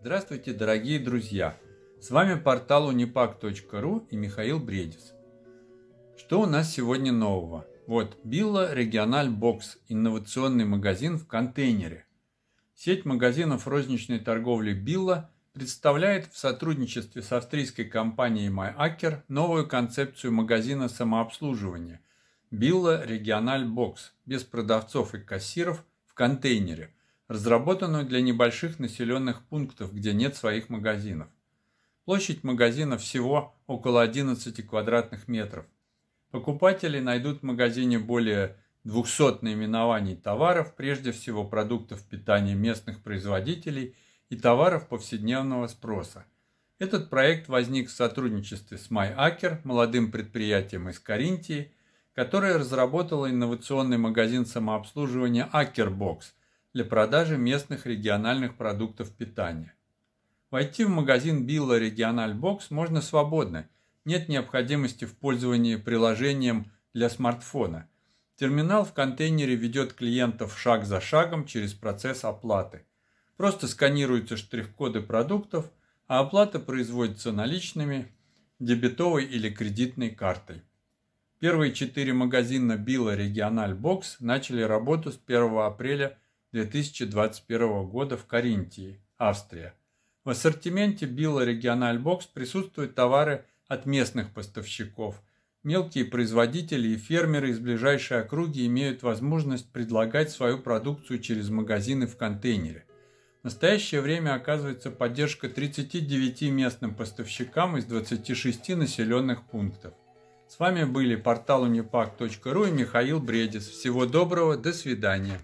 Здравствуйте, дорогие друзья! С вами портал Unipak.ru и Михаил Бредис. Что у нас сегодня нового? Вот, Билла Региональ Бокс, инновационный магазин в контейнере. Сеть магазинов розничной торговли Билла представляет в сотрудничестве с австрийской компанией MyAcker новую концепцию магазина самообслуживания – Билла Региональ Бокс без продавцов и кассиров в контейнере, разработанную для небольших населенных пунктов, где нет своих магазинов. Площадь магазина всего около 11 квадратных метров. Покупатели найдут в магазине более 200 наименований товаров, прежде всего продуктов питания местных производителей и товаров повседневного спроса. Этот проект возник в сотрудничестве с MyAcker, молодым предприятием из Каринтии – которое разработало инновационный магазин самообслуживания Ackerbox для продажи местных региональных продуктов питания. Войти в магазин Билла Региональ Бокс можно свободно, нет необходимости в пользовании приложением для смартфона. Терминал в контейнере ведет клиентов шаг за шагом через процесс оплаты. Просто сканируются штрих-коды продуктов, а оплата производится наличными, дебетовой или кредитной картой. Первые четыре магазина Билла Региональ Бокс начали работу с 1 апреля 2021 года в Каринтии, Австрия. В ассортименте Билла Региональ Бокс присутствуют товары от местных поставщиков. Мелкие производители и фермеры из ближайшей округи имеют возможность предлагать свою продукцию через магазины в контейнере. В настоящее время оказывается поддержка 39 местным поставщикам из 26 населенных пунктов. С вами были портал unipack.ru и Михаил Бредис. Всего доброго, до свидания.